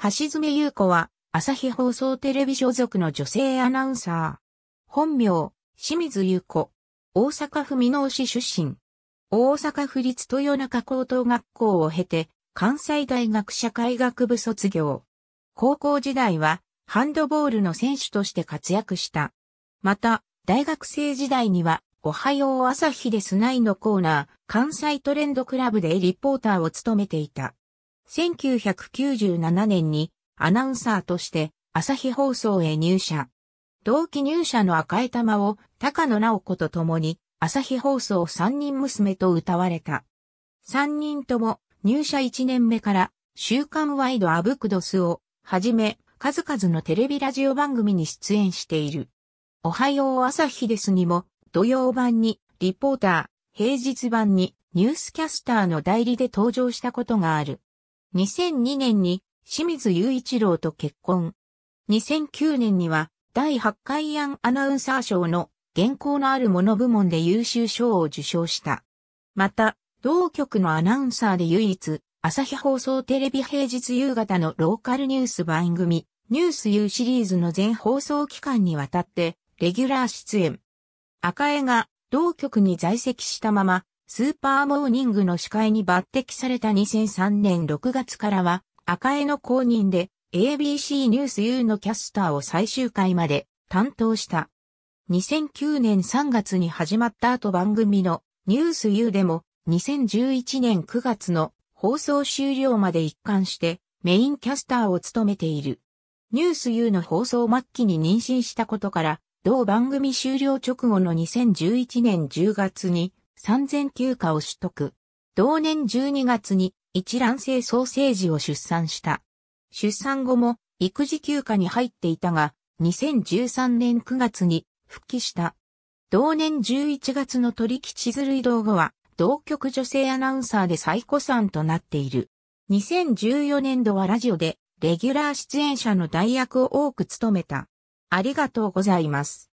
橋爪優子は、朝日放送テレビ所属の女性アナウンサー。本名、清水優子。大阪府箕面市出身。大阪府立豊中高等学校を経て、関西大学社会学部卒業。高校時代は、ハンドボールの選手として活躍した。また、大学生時代には、おはよう朝日ですないのコーナー、関西トレンドクラブでリポーターを務めていた。1997年にアナウンサーとして朝日放送へ入社。同期入社の赤江玉を高野直子と共に朝日放送三人娘と歌われた。三人とも入社一年目から週刊ワイドアブクドスをはじめ数々のテレビラジオ番組に出演している。おはよう朝日ですにも土曜版にリポーター、平日版にニュースキャスターの代理で登場したことがある。2002年に清水雄一郎と結婚。2009年には第8回アンアナウンサー賞の原稿のあるもの部門で優秀賞を受賞した。また、同局のアナウンサーで唯一、朝日放送テレビ平日夕方のローカルニュース番組、ニュース U シリーズの全放送期間にわたって、レギュラー出演。赤江が同局に在籍したまま、スーパーモーニングの司会に抜擢された2003年6月からは、赤江の公認で ABC ニュース U のキャスターを最終回まで担当した。2009年3月に始まった後番組のニュース U でも2011年9月の放送終了まで一貫してメインキャスターを務めている。ニュース U の放送末期に妊娠したことから、同番組終了直後の2011年10月に3000休暇を取得。同年12月に一卵性ソーセージを出産した。出産後も育児休暇に入っていたが、2013年9月に復帰した。同年11月の取引地図移動後は、同局女性アナウンサーで最古参となっている。2014年度はラジオで、レギュラー出演者の代役を多く務めた。ありがとうございます。